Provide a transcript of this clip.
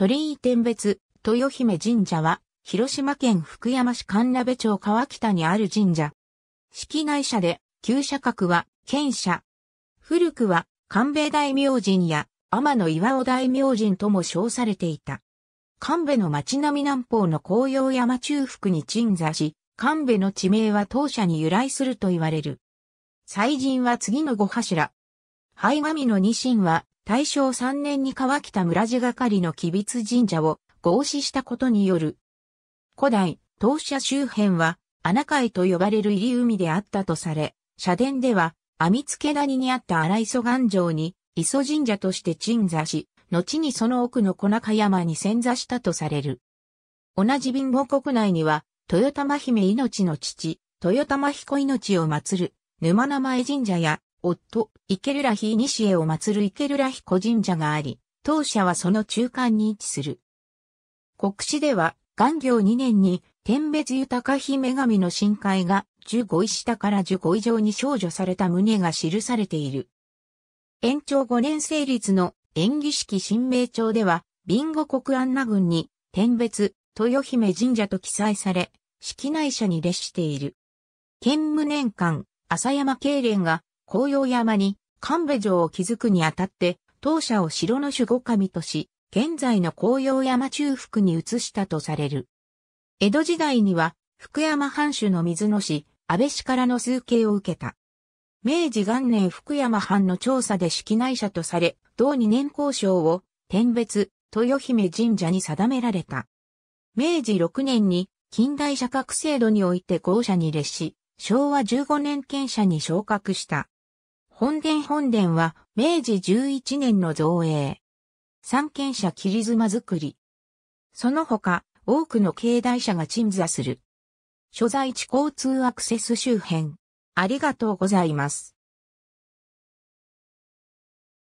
鳥居天別、豊姫神社は、広島県福山市神鍋町川北にある神社。式内社で、旧社格は、県社。古くは、神戸大明神や、天の岩尾大明神とも称されていた。神戸の町並み南方の紅葉山中腹に鎮座し、神戸の地名は当社に由来すると言われる。祭神は次の五柱。灰神の二神は大正3年に河北村地係の吉備津神社を合祀したことによる。古代、当社周辺は穴海と呼ばれる入り海であったとされ、社殿では、網付谷にあった荒磯岩城に、磯神社として鎮座し、後にその奥の小中山に潜座したとされる。同じ貧乏国内には、豊玉姫命の父、豊玉彦命を祀る、沼名前神社や、夫、池ルラヒ西へを祀る池ルラヒ古神社があり、当社はその中間に位置する。国史では、元行2年に、天別豊姫神の深海が、15位下から15以上に少女された旨が記されている。延長5年成立の演技式新明帳では、ビンゴ国安納郡に、天別、豊姫神社と記載され、式内社に列している。建無年間、朝山経連が紅葉山に神戸城を築くにあたって、当社を城の守護神とし、現在の紅葉山中腹に移したとされる。江戸時代には、福山藩主の水野氏、安倍氏からの崇敬を受けた。明治元年福山藩の調査で式内者とされ、同2年交渉を、天別、豊姫神社に定められた。明治6年に、近代社格制度において校舎に列し、昭和15年県社に昇格した。本殿本殿は明治11年の造営。三軒者切妻作り。その他、多くの境内者が鎮座する。所在地交通アクセス周辺。ありがとうございます。